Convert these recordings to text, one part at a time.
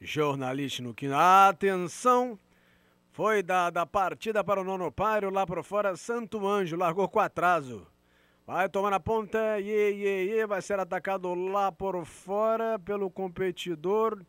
Jornalista no quinto. Atenção! Foi dada a partida para o nono páreo, lá para fora, Santo Anjo, largou com atraso. Vai tomar na ponta, iê, iê, iê, vai ser atacado lá por fora pelo competidor.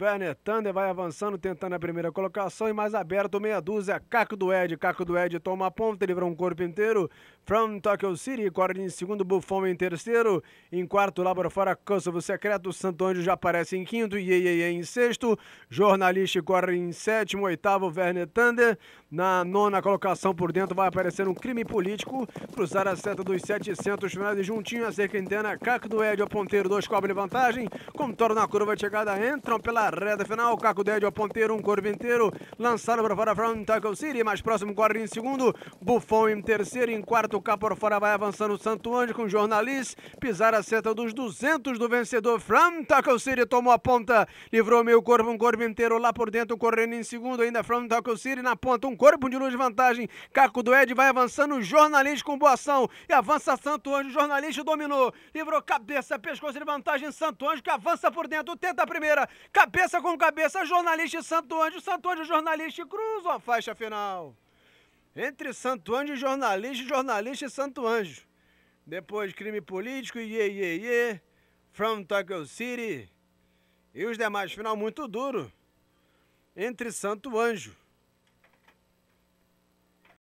Werner né? Thunder vai avançando, tentando a primeira colocação e mais aberto, meia dúzia, Caco do Ed, Caco do Ed toma a ponta, livra um corpo inteiro, From Tokyo City, corre em segundo, Buffon em terceiro, em quarto, lá para fora, Kosovo Secreto, Santo Anjo já aparece em quinto, e em sexto, Jornalista corre em sétimo, oitavo, Werner Thunder, na nona colocação por dentro vai aparecer um crime político, cruzar a seta dos 700 finais e juntinho a cerca interna, Caco do Ed, o ponteiro, dois cobre vantagem, contorno na curva de chegada, entram pela pela reta final. Caco Dédio, a ponteiro, um corvinteiro. Lançado para fora from Tackle City. Mais próximo, corre em segundo. Buffon em terceiro. Em quarto, cá por fora vai avançando o Santo Anjo com jornalista. Pisar a seta dos 200 do vencedor. From Tackle City tomou a ponta. Livrou meio corpo, um corpo inteiro lá por dentro. Correndo em segundo ainda. From Tackle City na ponta. Um corpo de luz de vantagem. Caco Dédio vai avançando. Jornalista com boa ação. E avança Santo Anjo. Jornalista dominou. Livrou cabeça, pescoço de vantagem. Santo Anjo que avança por dentro. Tenta a primeira. Cabeça Cabeça com cabeça, jornalista e Santo Anjo, Santo Anjo, é jornalista e cruzam a faixa final. Entre Santo Anjo e jornalista, jornalista e Santo Anjo. Depois crime político, iê, iê, iê, From Tokyo City. E os demais, final muito duro. Entre Santo Anjo.